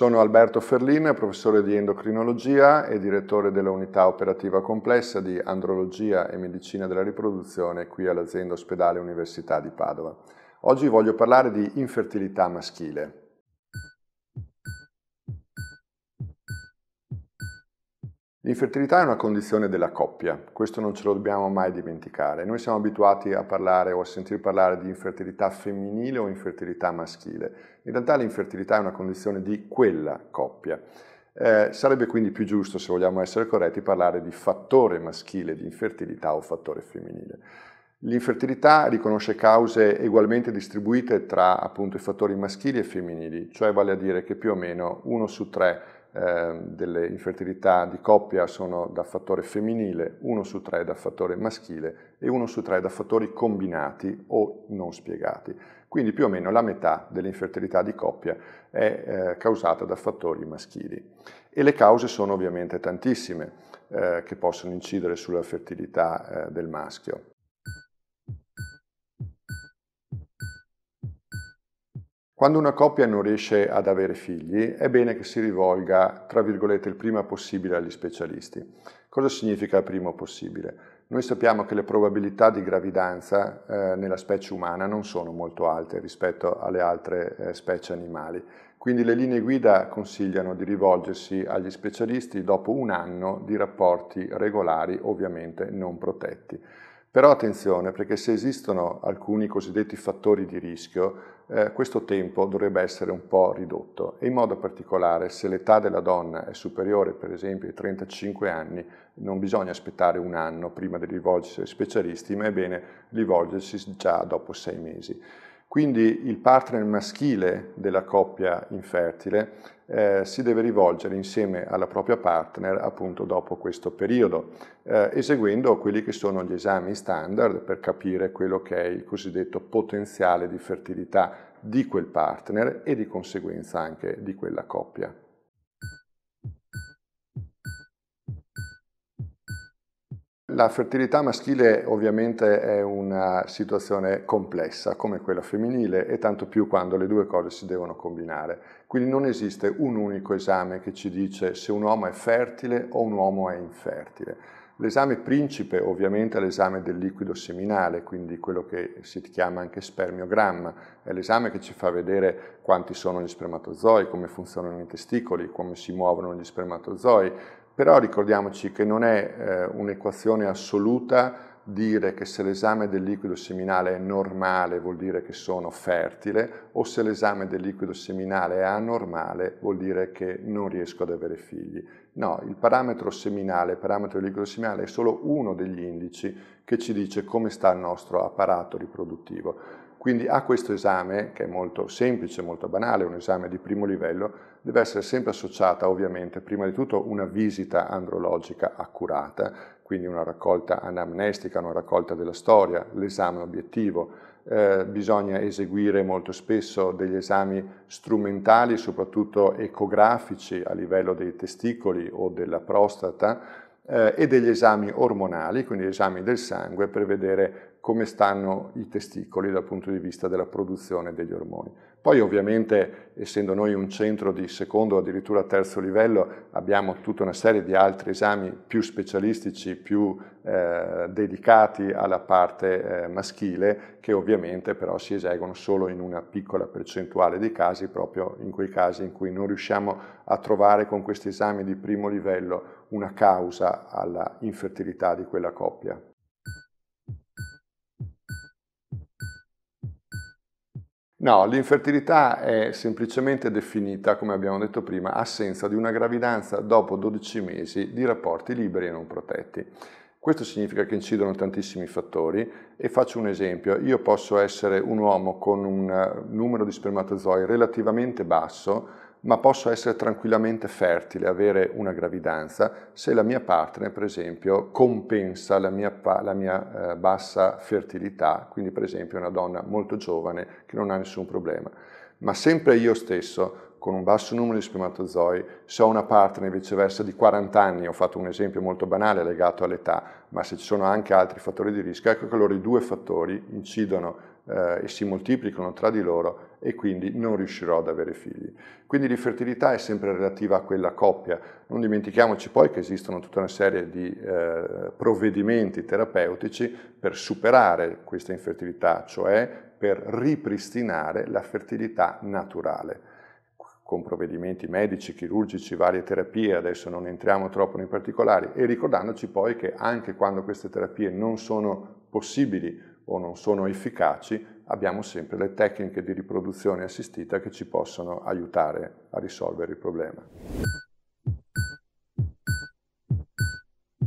Sono Alberto Ferlin, professore di endocrinologia e direttore della unità operativa complessa di andrologia e medicina della riproduzione qui all'azienda ospedale Università di Padova. Oggi voglio parlare di infertilità maschile. L'infertilità è una condizione della coppia, questo non ce lo dobbiamo mai dimenticare. Noi siamo abituati a parlare o a sentire parlare di infertilità femminile o infertilità maschile. In realtà l'infertilità è una condizione di quella coppia. Eh, sarebbe quindi più giusto, se vogliamo essere corretti, parlare di fattore maschile di infertilità o fattore femminile. L'infertilità riconosce cause ugualmente distribuite tra appunto i fattori maschili e femminili, cioè vale a dire che più o meno uno su tre Ehm, delle infertilità di coppia sono da fattore femminile, uno su tre da fattore maschile e uno su tre da fattori combinati o non spiegati. Quindi più o meno la metà delle infertilità di coppia è eh, causata da fattori maschili. E le cause sono ovviamente tantissime eh, che possono incidere sulla fertilità eh, del maschio. Quando una coppia non riesce ad avere figli, è bene che si rivolga, tra virgolette, il prima possibile agli specialisti. Cosa significa il primo possibile? Noi sappiamo che le probabilità di gravidanza eh, nella specie umana non sono molto alte rispetto alle altre eh, specie animali, quindi le linee guida consigliano di rivolgersi agli specialisti dopo un anno di rapporti regolari, ovviamente non protetti. Però attenzione, perché se esistono alcuni cosiddetti fattori di rischio, eh, questo tempo dovrebbe essere un po' ridotto e in modo particolare se l'età della donna è superiore per esempio ai 35 anni non bisogna aspettare un anno prima di rivolgersi ai specialisti ma è bene rivolgersi già dopo sei mesi. Quindi il partner maschile della coppia infertile eh, si deve rivolgere insieme alla propria partner appunto dopo questo periodo, eh, eseguendo quelli che sono gli esami standard per capire quello che è il cosiddetto potenziale di fertilità di quel partner e di conseguenza anche di quella coppia. La fertilità maschile ovviamente è una situazione complessa come quella femminile e tanto più quando le due cose si devono combinare. Quindi non esiste un unico esame che ci dice se un uomo è fertile o un uomo è infertile L'esame principe ovviamente è l'esame del liquido seminale, quindi quello che si chiama anche spermiogramma, è l'esame che ci fa vedere quanti sono gli spermatozoi, come funzionano i testicoli, come si muovono gli spermatozoi, però ricordiamoci che non è eh, un'equazione assoluta dire che se l'esame del liquido seminale è normale vuol dire che sono fertile o se l'esame del liquido seminale è anormale vuol dire che non riesco ad avere figli. No, il parametro seminale, il parametro del liquido seminale è solo uno degli indici che ci dice come sta il nostro apparato riproduttivo. Quindi a questo esame, che è molto semplice, molto banale, un esame di primo livello, deve essere sempre associata ovviamente prima di tutto una visita andrologica accurata, quindi una raccolta anamnestica, una raccolta della storia, l'esame obiettivo. Eh, bisogna eseguire molto spesso degli esami strumentali, soprattutto ecografici a livello dei testicoli o della prostata, eh, e degli esami ormonali, quindi esami del sangue, per vedere come stanno i testicoli dal punto di vista della produzione degli ormoni. Poi ovviamente, essendo noi un centro di secondo o addirittura terzo livello, abbiamo tutta una serie di altri esami più specialistici, più eh, dedicati alla parte eh, maschile, che ovviamente però si eseguono solo in una piccola percentuale dei casi, proprio in quei casi in cui non riusciamo a trovare con questi esami di primo livello una causa alla infertilità di quella coppia. No, l'infertilità è semplicemente definita, come abbiamo detto prima, assenza di una gravidanza dopo 12 mesi di rapporti liberi e non protetti. Questo significa che incidono tantissimi fattori e faccio un esempio. Io posso essere un uomo con un numero di spermatozoi relativamente basso, ma posso essere tranquillamente fertile, avere una gravidanza, se la mia partner, per esempio, compensa la mia, la mia eh, bassa fertilità, quindi per esempio una donna molto giovane che non ha nessun problema. Ma sempre io stesso con un basso numero di spermatozoi, se ho una partner viceversa di 40 anni, ho fatto un esempio molto banale legato all'età, ma se ci sono anche altri fattori di rischio, ecco che allora i due fattori incidono eh, e si moltiplicano tra di loro e quindi non riuscirò ad avere figli. Quindi l'infertilità è sempre relativa a quella coppia. Non dimentichiamoci poi che esistono tutta una serie di eh, provvedimenti terapeutici per superare questa infertilità, cioè per ripristinare la fertilità naturale con provvedimenti medici, chirurgici, varie terapie, adesso non entriamo troppo nei particolari, e ricordandoci poi che anche quando queste terapie non sono possibili o non sono efficaci, abbiamo sempre le tecniche di riproduzione assistita che ci possono aiutare a risolvere il problema.